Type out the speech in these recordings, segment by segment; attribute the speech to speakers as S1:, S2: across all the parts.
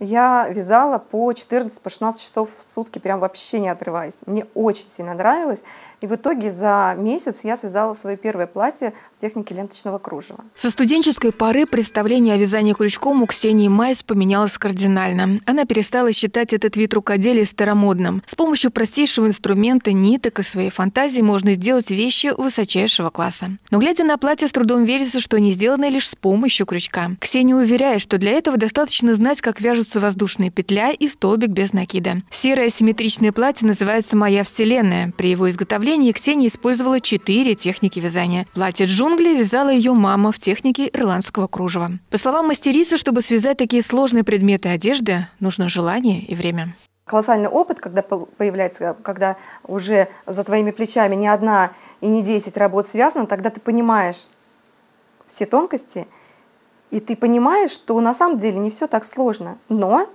S1: я вязала по 14-16 по часов в сутки, прям вообще не отрываясь. Мне очень сильно нравилось. И в итоге за месяц я связала свое первое платье в технике ленточного кружева.
S2: Со студенческой поры представление о вязании крючком у Ксении Майс поменялось кардинально. Она перестала считать этот вид рукоделия старомодным. С помощью простейшего инструмента, ниток и своей фантазии можно сделать вещи высочайшего класса. Но глядя на платье, с трудом верится, что они сделаны лишь с помощью крючка. Ксения уверяет, что для этого достаточно знать, как вяжут остаются воздушная петля и столбик без накида. Серое симметричное платье называется «Моя вселенная». При его изготовлении Ксения использовала четыре техники вязания. Платье джунглей вязала ее мама в технике ирландского кружева. По словам мастерицы, чтобы связать такие сложные предметы одежды, нужно желание и время
S1: колоссальный опыт, когда появляется, когда уже за твоими плечами не одна и не десять работ связано, тогда ты понимаешь все тонкости – и ты понимаешь, что на самом деле не все так сложно, но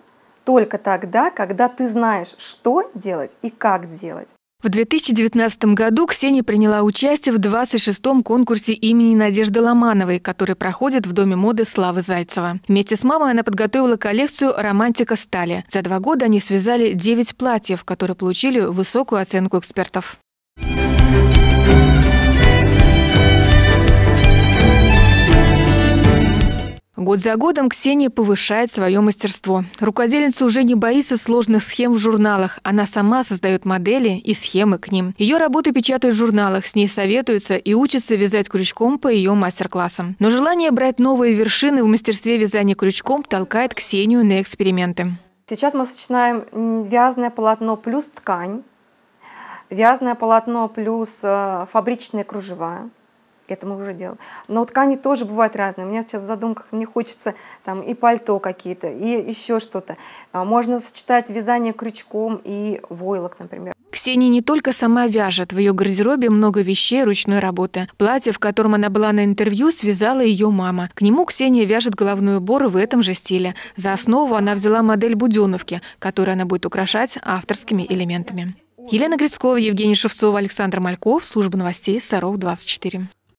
S1: только тогда, когда ты знаешь, что делать и как делать.
S2: В 2019 году Ксения приняла участие в 26-м конкурсе имени Надежды Ломановой, который проходит в Доме моды Славы Зайцева. Вместе с мамой она подготовила коллекцию «Романтика стали». За два года они связали 9 платьев, которые получили высокую оценку экспертов. Thank you. Год за годом Ксения повышает свое мастерство. Рукодельница уже не боится сложных схем в журналах. Она сама создает модели и схемы к ним. Ее работы печатают в журналах, с ней советуются и учатся вязать крючком по ее мастер-классам. Но желание брать новые вершины в мастерстве вязания крючком толкает Ксению на эксперименты.
S1: Сейчас мы сочетаем вязаное полотно плюс ткань, вязаное полотно плюс э, фабричные кружева это мы уже делаем. Но ткани тоже бывают разные. У меня сейчас в задумках мне хочется там и пальто какие-то, и еще что-то. А, можно сочетать вязание крючком и войлок, например. Ксения не только
S2: сама вяжет, в ее гардеробе много вещей ручной работы. Платье, в котором она была на интервью, связала ее мама. К нему Ксения вяжет головной убор в этом же стиле. За основу она взяла модель Буденовки, которую она будет украшать авторскими элементами. Елена Грицкова, Евгений Шевцов, Александр Мальков. Служба новостей «Саров-24».